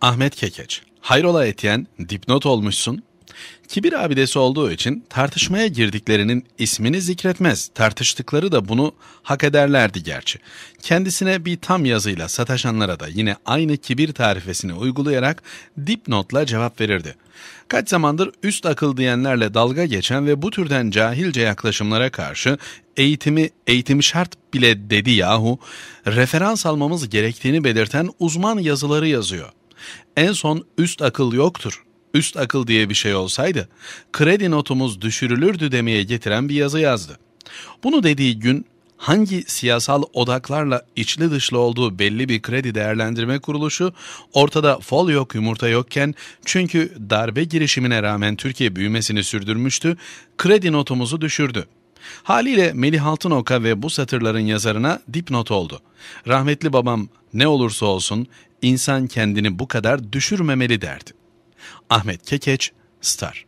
Ahmet Kekeç. Hayrola Etyen, dipnot olmuşsun. Kibir abidesi olduğu için tartışmaya girdiklerinin ismini zikretmez. Tartıştıkları da bunu hak ederlerdi gerçi. Kendisine bir tam yazıyla sataşanlara da yine aynı kibir tarifesini uygulayarak dipnotla cevap verirdi. Kaç zamandır üst akıl diyenlerle dalga geçen ve bu türden cahilce yaklaşımlara karşı eğitimi eğitim şart bile dedi yahu referans almamız gerektiğini belirten uzman yazıları yazıyor. En son üst akıl yoktur. Üst akıl diye bir şey olsaydı kredi notumuz düşürülürdü demeye getiren bir yazı yazdı. Bunu dediği gün hangi siyasal odaklarla içli dışlı olduğu belli bir kredi değerlendirme kuruluşu ortada fol yok yumurta yokken çünkü darbe girişimine rağmen Türkiye büyümesini sürdürmüştü, kredi notumuzu düşürdü. Haliyle Melih Altınoka ve bu satırların yazarına dipnot oldu. Rahmetli babam ne olursa olsun İnsan kendini bu kadar düşürmemeli derdi. Ahmet Kekeç, Star